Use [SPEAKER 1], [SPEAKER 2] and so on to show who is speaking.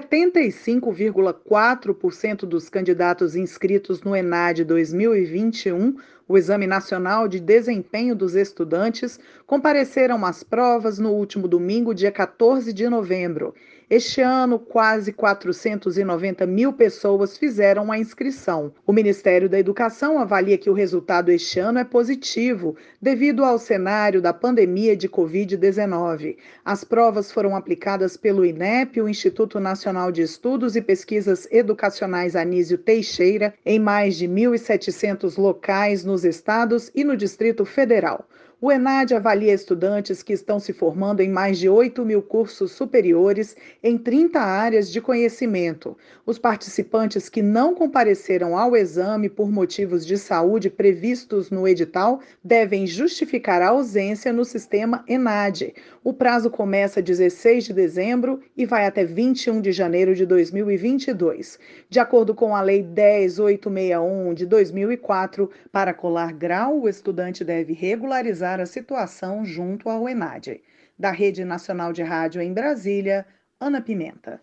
[SPEAKER 1] 75,4% dos candidatos inscritos no ENAD 2021 o Exame Nacional de Desempenho dos Estudantes, compareceram às provas no último domingo, dia 14 de novembro. Este ano, quase 490 mil pessoas fizeram a inscrição. O Ministério da Educação avalia que o resultado este ano é positivo, devido ao cenário da pandemia de Covid-19. As provas foram aplicadas pelo INEP, o Instituto Nacional de Estudos e Pesquisas Educacionais Anísio Teixeira, em mais de 1.700 locais nos nos estados e no Distrito Federal. O ENAD avalia estudantes que estão se formando em mais de 8 mil cursos superiores em 30 áreas de conhecimento. Os participantes que não compareceram ao exame por motivos de saúde previstos no edital devem justificar a ausência no sistema ENAD. O prazo começa 16 de dezembro e vai até 21 de janeiro de 2022. De acordo com a Lei 10861 de 2004, para colar grau, o estudante deve regularizar analisar a situação junto ao EMAD. Da Rede Nacional de Rádio em Brasília, Ana Pimenta.